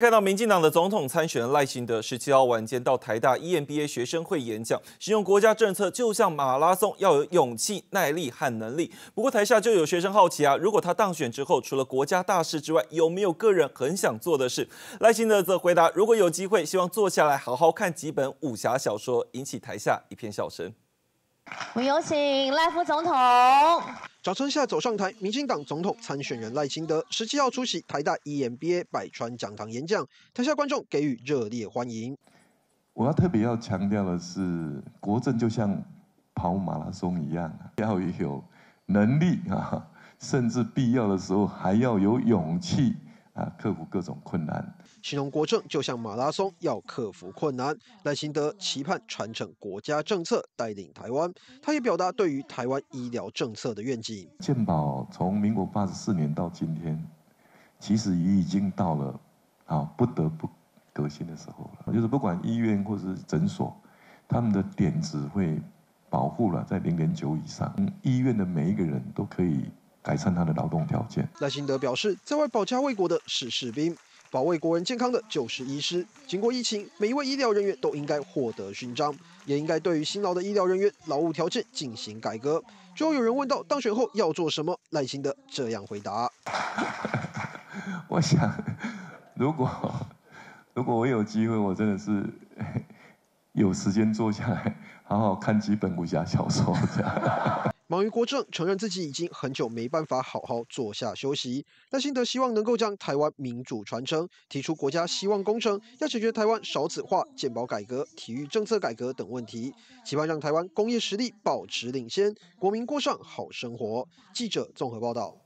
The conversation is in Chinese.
看到民进党的总统参选人赖幸德十七号晚间到台大 EMBA 学生会演讲，使用国家政策就像马拉松，要有勇气、耐力和能力。不过台下就有学生好奇啊，如果他当选之后，除了国家大事之外，有没有个人很想做的事？赖幸德则回答，如果有机会，希望坐下来好好看几本武侠小说，引起台下一片笑声。我们有请赖副总统。小春下走上台，民进党总统参选人赖清德十七号出席台大 EMBA 百川讲堂演讲，台下观众给予热烈欢迎。我要特别要强调的是，国政就像跑马拉松一样，要有能力啊，甚至必要的时候还要有勇气。啊，克服各种困难。形容国政就像马拉松，要克服困难。赖清德期盼传承国家政策，带领台湾。他也表达对于台湾医疗政策的愿景。健保从民国八十四年到今天，其实已经到了啊不得不革新的时候了。就是不管医院或是诊所，他们的点子会保护了在零点九以上。医院的每一个人都可以。改善他的劳动条件。赖幸德表示，在外保家卫国的是士兵，保卫国人健康的就是医师。经过疫情，每一位医疗人员都应该获得勋章，也应该对于辛劳的医疗人员劳务条件进行改革。最后有人问到当选后要做什么，赖幸德这样回答：我想，如果如果我有机会，我真的是 有时间坐下来，好好看几本武侠小说这样。忙于国政，承认自己已经很久没办法好好坐下休息。赖心德希望能够将台湾民主传承，提出国家希望工程，要解决台湾少子化、健保改革、体育政策改革等问题，期盼让台湾工业实力保持领先，国民过上好生活。记者综合报道。